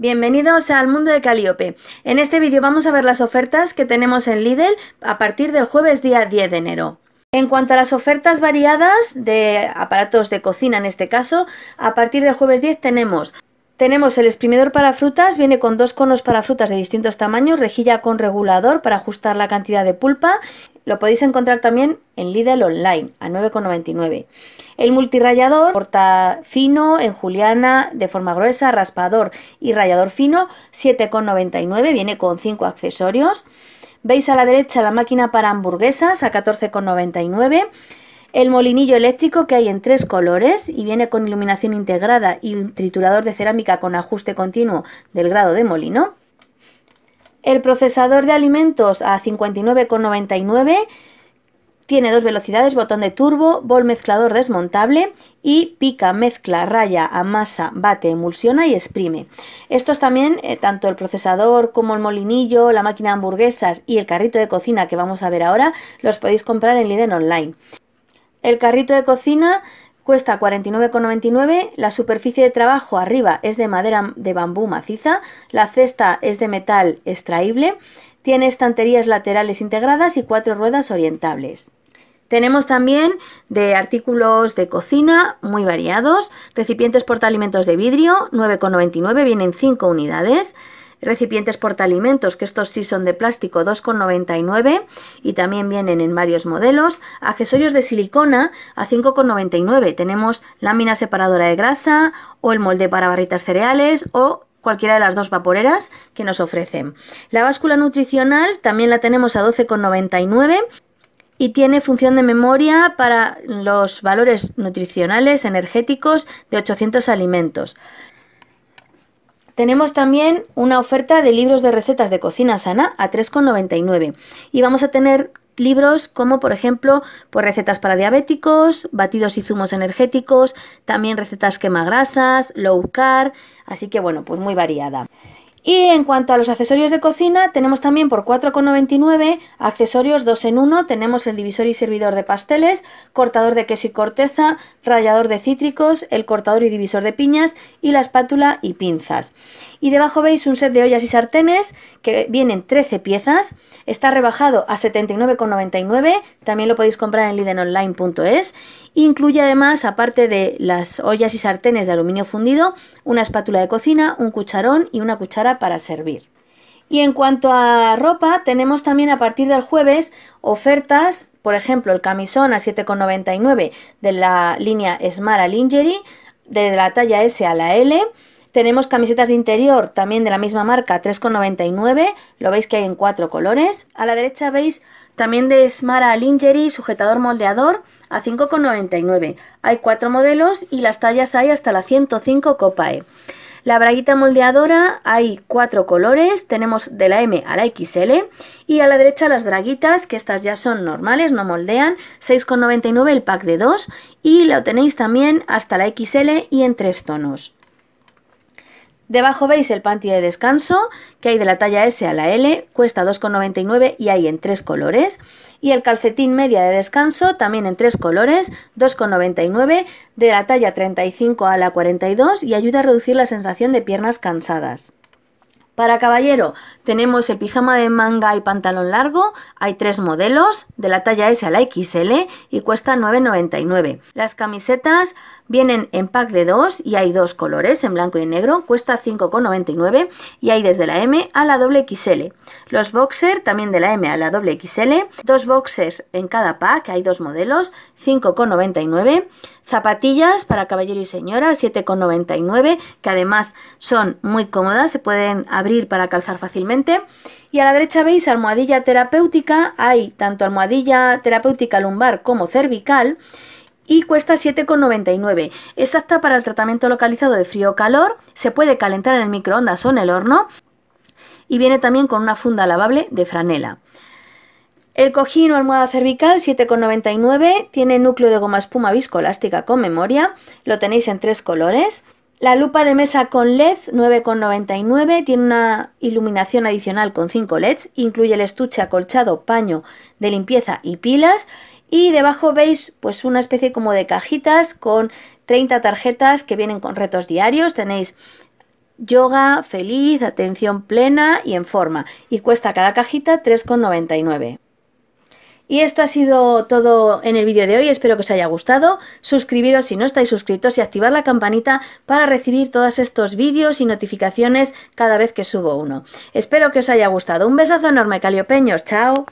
Bienvenidos al mundo de Caliope En este vídeo vamos a ver las ofertas que tenemos en Lidl a partir del jueves día 10 de enero. En cuanto a las ofertas variadas de aparatos de cocina en este caso, a partir del jueves 10 tenemos tenemos el exprimidor para frutas, viene con dos conos para frutas de distintos tamaños, rejilla con regulador para ajustar la cantidad de pulpa. Lo podéis encontrar también en Lidl Online a 9,99. El multirrayador, corta fino, en juliana, de forma gruesa, raspador y rayador fino, 7,99, viene con 5 accesorios. Veis a la derecha la máquina para hamburguesas a 14,99. El molinillo eléctrico que hay en tres colores y viene con iluminación integrada y un triturador de cerámica con ajuste continuo del grado de molino. El procesador de alimentos a 59,99 tiene dos velocidades, botón de turbo, bol mezclador desmontable y pica, mezcla, raya, amasa, bate, emulsiona y exprime. Estos también, eh, tanto el procesador como el molinillo, la máquina de hamburguesas y el carrito de cocina que vamos a ver ahora, los podéis comprar en Liden Online. El carrito de cocina cuesta 49,99, la superficie de trabajo arriba es de madera de bambú maciza, la cesta es de metal extraíble, tiene estanterías laterales integradas y cuatro ruedas orientables. Tenemos también de artículos de cocina muy variados, recipientes alimentos de vidrio, 9,99, vienen 5 unidades, recipientes portaalimentos, que estos sí son de plástico, 2,99 y también vienen en varios modelos. Accesorios de silicona a 5,99. Tenemos lámina separadora de grasa o el molde para barritas cereales o cualquiera de las dos vaporeras que nos ofrecen. La báscula nutricional también la tenemos a 12,99 y tiene función de memoria para los valores nutricionales energéticos de 800 alimentos. Tenemos también una oferta de libros de recetas de cocina sana a 3,99 y vamos a tener libros como por ejemplo pues recetas para diabéticos, batidos y zumos energéticos, también recetas grasas, low carb, así que bueno, pues muy variada. Y en cuanto a los accesorios de cocina, tenemos también por 4,99 accesorios 2 en 1. Tenemos el divisor y servidor de pasteles, cortador de queso y corteza, rallador de cítricos, el cortador y divisor de piñas y la espátula y pinzas. Y debajo veis un set de ollas y sartenes que vienen 13 piezas. Está rebajado a 79,99. También lo podéis comprar en lidenonline.es. Incluye además, aparte de las ollas y sartenes de aluminio fundido, una espátula de cocina, un cucharón y una cuchara para servir. Y en cuanto a ropa, tenemos también a partir del jueves ofertas, por ejemplo, el camisón a 7,99 de la línea Smara Lingerie, de la talla S a la L. Tenemos camisetas de interior también de la misma marca, 3,99. Lo veis que hay en cuatro colores. A la derecha veis también de Smara Lingerie, sujetador moldeador, a 5,99. Hay cuatro modelos y las tallas hay hasta la 105 e la braguita moldeadora hay cuatro colores, tenemos de la M a la XL y a la derecha las braguitas, que estas ya son normales, no moldean, 6,99 el pack de 2 y lo tenéis también hasta la XL y en tres tonos. Debajo veis el panty de descanso, que hay de la talla S a la L, cuesta 2,99 y hay en tres colores. Y el calcetín media de descanso, también en tres colores, 2,99, de la talla 35 a la 42 y ayuda a reducir la sensación de piernas cansadas. Para caballero tenemos el pijama de manga y pantalón largo, hay tres modelos, de la talla S a la XL y cuesta 9,99. Las camisetas vienen en pack de dos y hay dos colores, en blanco y negro, cuesta 5,99 y hay desde la M a la XXL. Los boxers también de la M a la XXL, dos boxers en cada pack, hay dos modelos, 5,99. Zapatillas para caballero y señora, 7,99, que además son muy cómodas, se pueden abrir para calzar fácilmente. Y a la derecha veis almohadilla terapéutica, hay tanto almohadilla terapéutica lumbar como cervical y cuesta 7,99. Es apta para el tratamiento localizado de frío o calor, se puede calentar en el microondas o en el horno y viene también con una funda lavable de franela. El cojín o almohada cervical 7,99 tiene núcleo de goma espuma viscoelástica con memoria, lo tenéis en tres colores, la lupa de mesa con LED 9,99 tiene una iluminación adicional con 5 LEDs, incluye el estuche acolchado, paño de limpieza y pilas y debajo veis pues una especie como de cajitas con 30 tarjetas que vienen con retos diarios, tenéis yoga, feliz, atención plena y en forma y cuesta cada cajita 3,99. Y esto ha sido todo en el vídeo de hoy, espero que os haya gustado. Suscribiros si no estáis suscritos y activar la campanita para recibir todos estos vídeos y notificaciones cada vez que subo uno. Espero que os haya gustado. Un besazo enorme, Caliopeños. Chao.